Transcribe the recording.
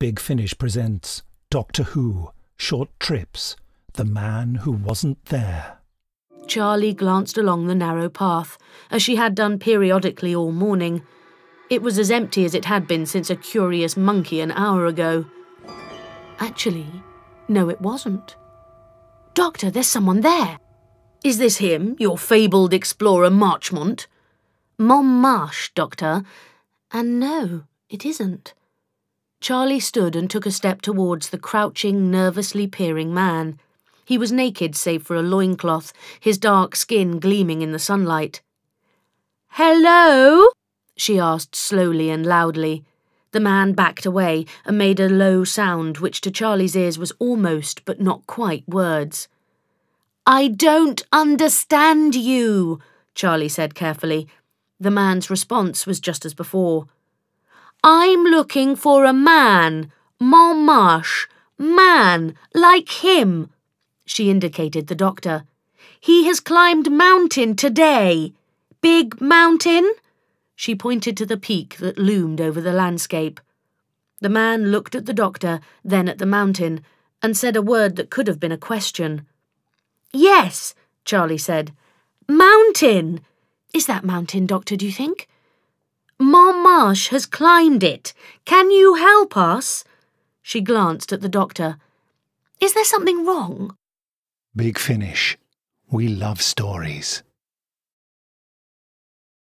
Big Finish presents Doctor Who Short Trips The Man Who Wasn't There. Charlie glanced along the narrow path, as she had done periodically all morning. It was as empty as it had been since a curious monkey an hour ago. Actually, no, it wasn't. Doctor, there's someone there. Is this him, your fabled explorer Marchmont? Mom Marsh, Doctor. And no, it isn't. Charlie stood and took a step towards the crouching, nervously peering man. He was naked save for a loincloth, his dark skin gleaming in the sunlight. Hello? she asked slowly and loudly. The man backed away and made a low sound which to Charlie's ears was almost but not quite words. I don't understand you, Charlie said carefully. The man's response was just as before. I'm looking for a man, mon marche, man, like him, she indicated the doctor. He has climbed mountain today. Big mountain? She pointed to the peak that loomed over the landscape. The man looked at the doctor, then at the mountain, and said a word that could have been a question. Yes, Charlie said. Mountain! Is that mountain, doctor, do you think? Mom Marsh has climbed it. Can you help us? She glanced at the doctor. Is there something wrong? Big finish. We love stories.